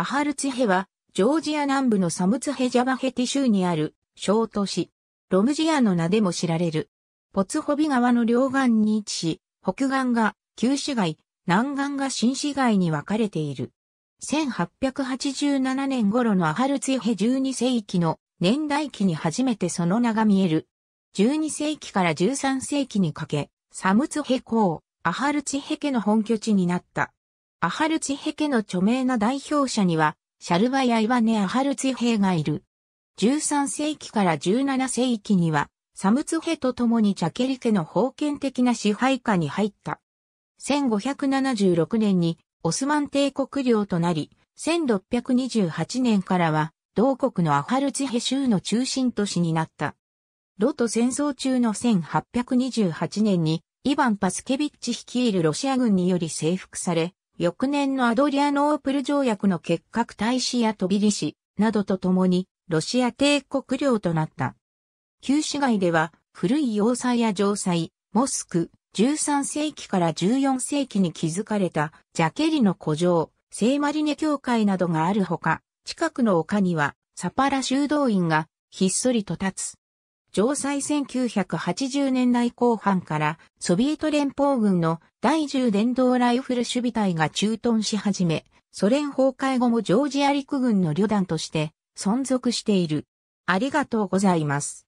アハルツヘは、ジョージア南部のサムツヘジャバヘティ州にある小都市、ロムジアの名でも知られる。ポツホビ川の両岸に位置し、北岸が旧市街、南岸が新市街に分かれている。1887年頃のアハルツヘ12世紀の年代記に初めてその名が見える。12世紀から13世紀にかけ、サムツヘ公、アハルツヘ家の本拠地になった。アハルツィヘ家の著名な代表者には、シャルバやイワネ・アハルツィヘがいる。13世紀から17世紀には、サムツヘと共にチャケリ家の封建的な支配下に入った。1576年にオスマン帝国領となり、1628年からは同国のアハルツヘ州の中心都市になった。ロト戦争中の1828年にイヴァン・パスケビッチ率いるロシア軍により征服され、翌年のアドリアノープル条約の結核大使や飛びリ市などと共にロシア帝国領となった。旧市街では古い要塞や城塞、モスク、13世紀から14世紀に築かれたジャケリの古城、聖マリネ教会などがあるほか、近くの丘にはサパラ修道院がひっそりと立つ。城西1980年代後半からソビエト連邦軍の第10電動ライフル守備隊が駐屯し始め、ソ連崩壊後もジョージア陸軍の旅団として存続している。ありがとうございます。